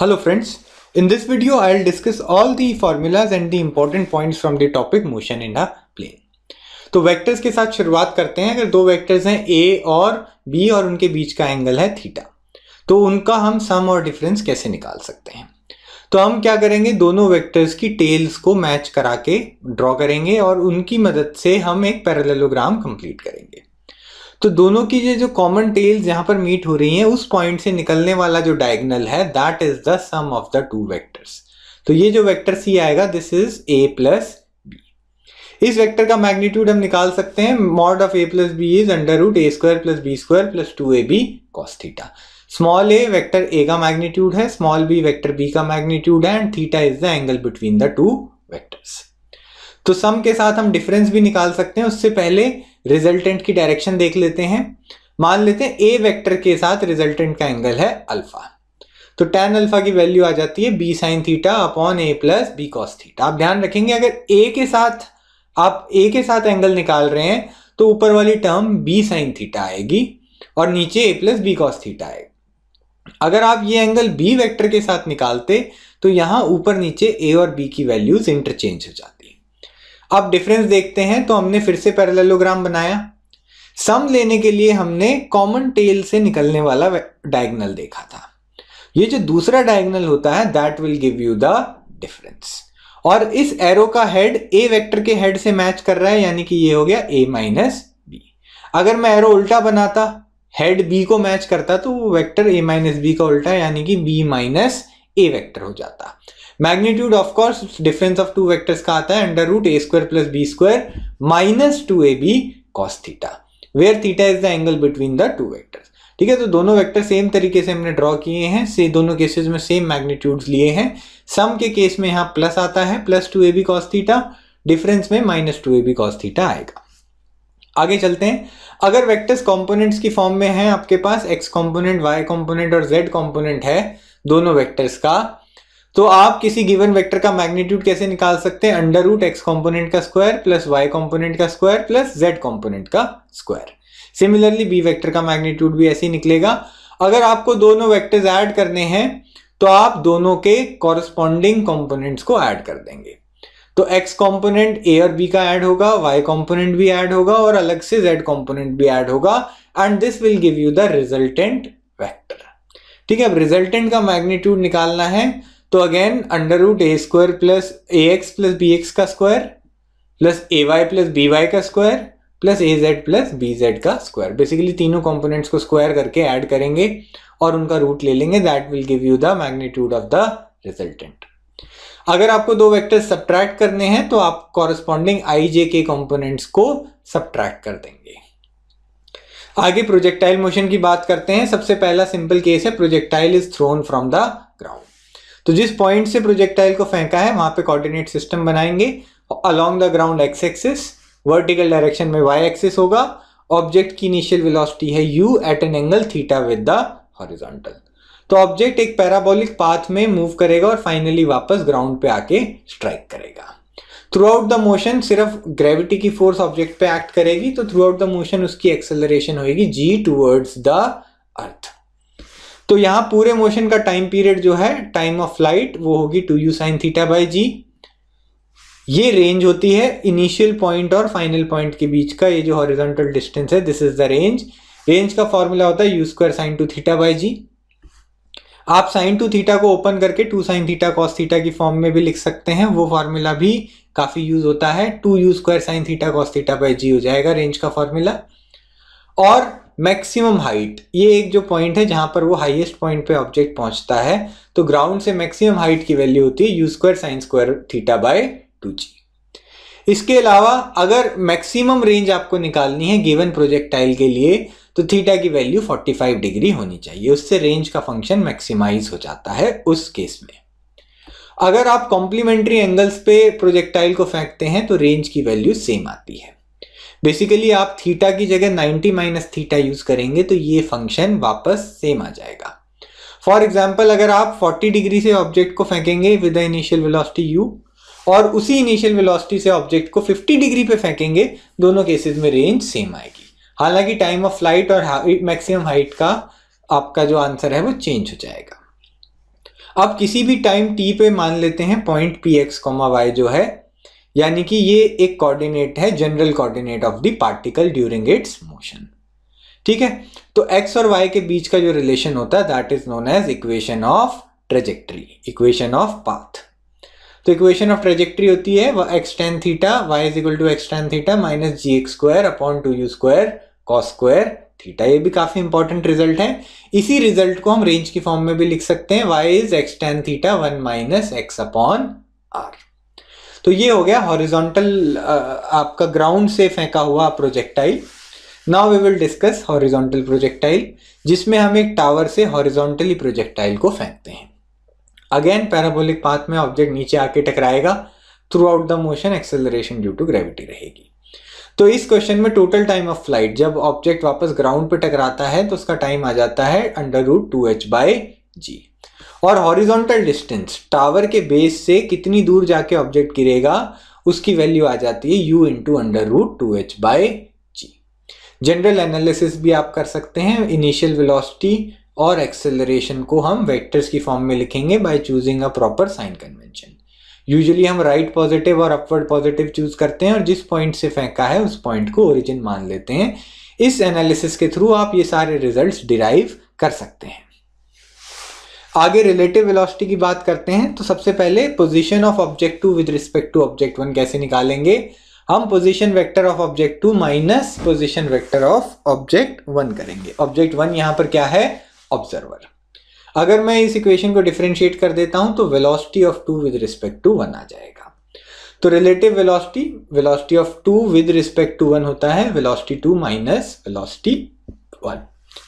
Hello friends, in this video I'll discuss all the formulas and the important points from the topic motion in a plane. तो vectors के साथ शुरुआत करते हैं अगर दो वेक्टर्स हैं ए और बी और उनके बीच का एंगल है थीटा तो उनका हम सम और डिफरेंस कैसे निकाल सकते हैं तो हम क्या करेंगे दोनों वेक्टर्स की टेल्स को मैच करा के ड्रॉ करेंगे और उनकी मदद से हम एक पैरेललोग्राम कंप्लीट करेंगे तो दोनों की ये जो कॉमन टेल्स यहाँ पर मीट हो रही हैं उस पॉइंट से निकलने वाला जो डायगनल है that is the sum of the two vectors तो ये जो वैक्टर सी आएगा this is A plus B इस वेक्टर का मैग्नीट्यूड हम निकाल सकते हैं mod of A plus B is under root A square plus B square plus two A B cos theta small A vector A का magnitude है small B vector B का magnitude है and theta is the angle between the to vectors तो sum के साथ हम difference भी निकाल सकते हैं उससे पहले रिजल्टेंट की डायरेक्शन देख लेते हैं मान लेते हैं ए वेक्टर के साथ रिजल्टेंट का एंगल है अल्फा तो टेन अल्फा की वैल्यू आ जाती है B sine theta upon A plus B cos theta आप ध्यान रखेंगे अगर ए के साथ आप ए के साथ एंगल निकाल रहे हैं तो ऊपर वाली टर्म बी साइन थीटा आएगी और नीचे A plus B cos theta आएगा अगर आप ये एंगल बी वेक्टर के साथ निकालते तो यहाँ ऊपर नीचे ए और बी की वैल्यूज इंटरचेंज हो जाती अब डिफरेंस देखते हैं तो हमने फिर से पैरेललोग्राम बनाया सम लेने के लिए हमने कॉमन टेल से निकलने वाला डायगनल देखा था ये जो दूसरा डायगनल होता है that will give you the difference और इस एरो का हेड ए वेक्टर के हेड से मैच कर रहा है यानी कि ये हो गया ए माइनस बी अगर मैं एरो उल्टा बनाता हेड बी को मैच करता तो वो वेक्टर ए माइनस बी का उल्टा यानी कि बी माइनस ए वेक्टर हो जाता magnitude of course difference of two vectors का आता है under root A square plus B square minus two A B cos theta where theta is the angle between the two vectors ठीक है तो दोनों vector same तरीके से हमने ड्रॉ किए हैं से दोनों केसेज में सेम मैग्नीट्यूड लिए हैं सम के केस में यहाँ प्लस आता है plus two A B cos theta difference में minus two A B cos theta आएगा आगे चलते हैं अगर वेक्टर्स कंपोनेंट्स की फॉर्म में हैं आपके पास एक्स कंपोनेंट वाई कंपोनेंट और जेड कंपोनेंट है दोनों वेक्टर्स का तो आप किसी गिवन वेक्टर का मैग्नीट्यूड कैसे निकाल सकते हैं अंडर रूट एक्स कॉम्पोनेंट का स्क्वायर प्लस वाई कॉम्पोनेंट का स्क्वायर प्लस जेड कॉम्पोनेंट का स्क्वायर सिमिलरली बी वेक्टर का मैग्नीट्यूड भी ऐसे ही निकलेगा अगर आपको दोनों वेक्टर्स ऐड करने हैं तो आप दोनों के कॉरस्पॉन्डिंग कॉम्पोनेंट्स को ऐड कर देंगे तो एक्स कॉम्पोनेंट ए और बी का ऐड होगा वाई कॉम्पोनेंट भी ऐड होगा और अलग से जेड कॉम्पोनेंट भी ऐड होगा and this will give you the resultant vector ठीक है अब रिजल्टेंट का मैग्नीट्यूड निकालना है तो again under root A square plus A X plus B X का square plus A Y plus B Y का square plus A Z plus B Z का स्क्वायर बेसिकली तीनों कंपोनेंट्स को स्क्वायर करके ऐड करेंगे और उनका रूट ले लेंगे that will give you the magnitude of the resultant अगर आपको दो वेक्टर्स सब्ट्रैक्ट करने हैं तो आप कॉरेस्पॉन्डिंग आई जे के कॉम्पोनेंट्स को सब्ट्रैक्ट कर देंगे आगे प्रोजेक्टाइल मोशन की बात करते हैं सबसे पहला सिंपल केस है projectile is thrown from the ground तो जिस पॉइंट से प्रोजेक्टाइल को फेंका है वहां पे कोऑर्डिनेट सिस्टम बनाएंगे along the ground X axis vertical direction में वाई एक्सिस होगा ऑब्जेक्ट की इनिशियल वेलोसिटी है U at an angle theta with the horizontal तो ऑब्जेक्ट एक पैराबोलिक पाथ में मूव करेगा और फाइनली वापस ग्राउंड पे आके स्ट्राइक करेगा थ्रू आउट द मोशन सिर्फ ग्रेविटी की फोर्स ऑब्जेक्ट पे एक्ट करेगी तो थ्रू आउट द मोशन उसकी एक्सेलरेशन होगी जी टूवर्ड्स द अर्थ तो यहां पूरे मोशन का टाइम पीरियड जो है टाइम ऑफ फ्लाइट वो होगी two U sine theta by G ये रेंज होती है इनिशियल पॉइंट और फाइनल पॉइंट के बीच का ये जो हॉरिजॉन्टल डिस्टेंस है this is the range range का फॉर्मूला होता है U square sine two theta by G आप साइन टू थीटा को ओपन करके two sine theta cos theta की फॉर्म में भी लिख सकते हैं वो फॉर्मूला भी काफ़ी यूज होता है two U square sine theta cos theta by G हो जाएगा रेंज का फॉर्मूला और मैक्सिमम हाइट ये एक जो पॉइंट है जहां पर वो हाईएस्ट पॉइंट पे ऑब्जेक्ट पहुंचता है तो ग्राउंड से मैक्सिमम हाइट की वैल्यू होती है U square sine square theta by two G इसके अलावा अगर मैक्सिमम रेंज आपको निकालनी है गिवन प्रोजेक्टाइल के लिए तो थीटा की वैल्यू 45 डिग्री होनी चाहिए उससे रेंज का फंक्शन मैक्सिमाइज हो जाता है उस केस में अगर आप कॉम्प्लीमेंट्री एंगल्स पे प्रोजेक्टाइल को फेंकते हैं तो रेंज की वैल्यू सेम आती है बेसिकली आप थीटा की जगह 90 माइनस थीटा यूज करेंगे तो ये फंक्शन वापस सेम आ जाएगा फॉर एग्जाम्पल अगर आप 40 डिग्री से ऑब्जेक्ट को फेंकेंगे with the initial velocity u और उसी इनिशियल वेलोसिटी से ऑब्जेक्ट को 50 डिग्री पे फेंकेंगे दोनों केसेस में रेंज सेम आएगी हालांकि टाइम ऑफ फ्लाइट और मैक्सिमम हाइट का आपका जो आंसर है वो चेंज हो जाएगा अब किसी भी टाइम टी पे मान लेते हैं पॉइंट पी एक्स वाई जो है यानी कि ये एक कोऑर्डिनेट है general coordinate of the particle during its motion ठीक है तो एक्स और वाई के बीच का जो रिलेशन होता है that is known as equation of trajectory equation of path तो इक्वेशन ऑफ ट्रेजेक्ट्री होती है X tan theta Y is equal to X tan theta minus G X square upon two U square cos square theta ये भी काफ़ी important result है इसी result को हम रेंज की फॉर्म में भी लिख सकते हैं Y is X tan theta one minus X upon R तो ये हो गया हॉरिजॉन्टल uh, आपका ग्राउंड से फेंका हुआ projectile now we will discuss horizontal projectile जिसमें हम एक टावर से हॉरिजॉन्टली प्रोजेक्टाइल को फेंकते हैं अगेन पैराबोलिक पाथ में ऑब्जेक्ट नीचे आके टकराएगा throughout the motion acceleration due to gravity रहेगी तो इस क्वेश्चन में टोटल टाइम ऑफ फ्लाइट जब ऑब्जेक्ट वापस ग्राउंड पे टकराता है तो उसका टाइम आ जाता है under root two H by G और हॉरिजॉन्टल डिस्टेंस टावर के बेस से कितनी दूर जाके ऑब्जेक्ट गिरेगा उसकी वैल्यू आ जाती है U into under root two H by G general analysis भी आप कर सकते हैं इनिशियल वेलोसिटी और एक्सेलरेशन को हम वेक्टर्स की फॉर्म में लिखेंगे by choosing a proper sign convention usually हम राइट right पॉजिटिव और अपवर्ड पॉजिटिव चूज करते हैं और जिस पॉइंट से फेंका है उस पॉइंट को ओरिजिन मान लेते हैं इस एनालिसिस के थ्रू आप ये सारे रिजल्ट्स डिराइव कर सकते हैं आगे रिलेटिव वेलोसिटी की बात करते हैं तो सबसे पहले position of object two with respect to object one कैसे निकालेंगे हम position vector of object two minus position vector of object one करेंगे ऑब्जेक्ट वन यहां पर क्या है ऑब्जर्वर अगर मैं इस इक्वेशन को डिफ्रेंशिएट कर देता हूं तो velocity of two with respect to one आ जाएगा तो relative velocity velocity of two with respect to one होता है velocity two minus velocity one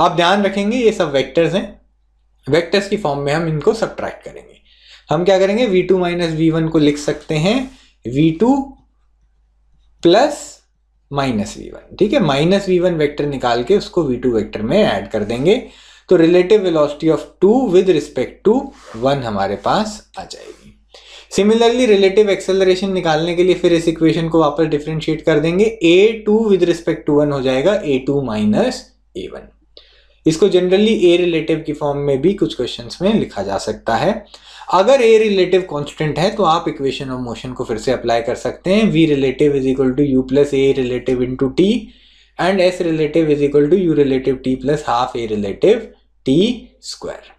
आप ध्यान रखेंगे ये सब वेक्टर्स हैं वेक्टर्स की फॉर्म में हम इनको सब्ट्रैक्ट करेंगे हम क्या करेंगे V two minus V one को लिख सकते हैं V two plus minus V one ठीक है माइनस वी वन वैक्टर निकाल के उसको वी टू वैक्टर में ऐड कर देंगे तो relative velocity of two with respect to one हमारे पास आ जाएगी सिमिलरली रिलेटिव एक्सेलरेशन निकालने के लिए फिर इस इक्वेशन को वापस डिफ्रेंशिएट कर देंगे A two with respect to one हो जाएगा A two minus A one इसको जनरली ए रिलेटिव की फॉर्म में भी कुछ क्वेश्चंस में लिखा जा सकता है अगर ए रिलेटिव कांस्टेंट है तो आप इक्वेशन ऑफ मोशन को फिर से अप्लाई कर सकते हैं V relative is equal to U plus A relative to T and S relative is equal to U relative T plus half A relative T square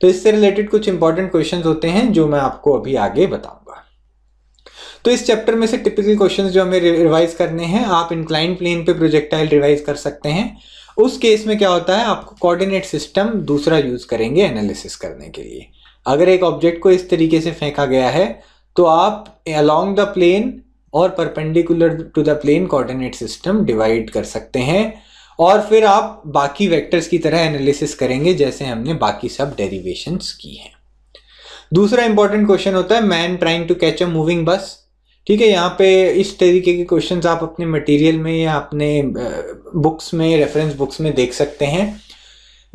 तो इससे रिलेटेड कुछ important question होते हैं जो मैं आपको अभी आगे बताऊंगा तो इस चैप्टर में से टिपिकल क्वेश्चंस जो हमें रिवाइज करने हैं आप इंक्लाइन प्लेन पे प्रोजेक्टाइल रिवाइज कर सकते हैं उस केस में क्या होता है आपको कोऑर्डिनेट सिस्टम दूसरा यूज़ करेंगे एनालिसिस करने के लिए अगर एक ऑब्जेक्ट को इस तरीके से फेंका गया है तो आप अलॉन्ग द प्लेन और perpendicular to the plane coordinate system divide कर सकते हैं और फिर आप बाकी वेक्टर्स की तरह एनालिसिस करेंगे जैसे हमने बाकी सब डेरिवेशंस की हैं दूसरा इंपॉर्टेंट क्वेश्चन होता है man trying to catch a moving bus ठीक है यहाँ पे इस तरीके के क्वेश्चन आप अपने मटेरियल में या अपने बुक्स में रेफरेंस बुक्स में देख सकते हैं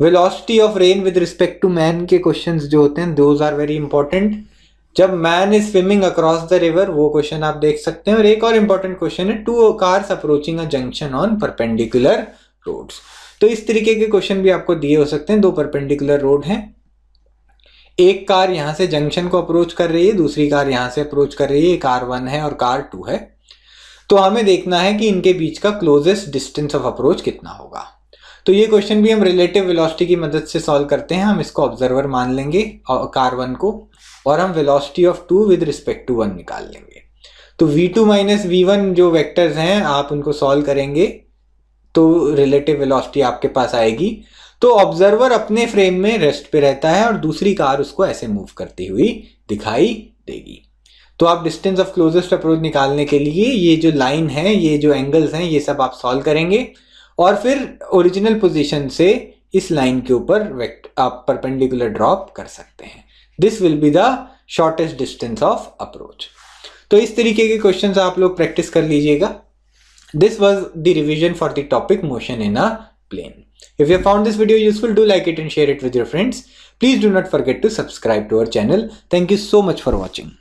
velocity of rain with respect to man के क्वेश्चन जो होते हैं दोज आर वेरी इंपॉर्टेंट जब man is swimming across the river वो क्वेश्चन आप देख सकते हैं और एक और इंपॉर्टेंट क्वेश्चन है two cars approaching a junction on perpendicular roads तो इस तरीके के क्वेश्चन भी आपको दिए हो सकते हैं दो परपेंडिकुलर रोड हैं एक कार यहाँ से जंक्शन को अप्रोच कर रही है दूसरी कार यहाँ से अप्रोच कर रही है कार वन है और कार टू है तो हमें देखना है कि इनके बीच का क्लोजेस्ट डिस्टेंस ऑफ अप्रोच कितना होगा तो ये क्वेश्चन भी हम रिलेटिव वेलोसिटी की मदद से सॉल्व करते हैं हम इसको ऑब्जर्वर मान लेंगे कार वन को और हम velocity of two with respect to one निकाल लेंगे तो V two minus V one जो वेक्टर्स हैं आप उनको सॉल्व करेंगे तो रिलेटिव वेलोसिटी आपके पास आएगी तो ऑब्जर्वर अपने फ्रेम में रेस्ट पे रहता है और दूसरी कार उसको ऐसे मूव करती हुई दिखाई देगी तो आप डिस्टेंस ऑफ क्लोजेस्ट अप्रोच निकालने के लिए ये जो लाइन है ये जो एंगल्स हैं ये सब आप सॉल्व करेंगे और फिर ओरिजिनल पोजीशन से इस लाइन के ऊपर आप परपेंडिकुलर ड्रॉप कर सकते हैं this will be the shortest distance of approach तो इस तरीके के क्वेश्चंस आप लोग प्रैक्टिस कर लीजिएगा this was the revision for the topic motion in a plane If you found this video useful, do like it and share it with your friends. Please do not forget to subscribe to our channel. Thank you so much for watching.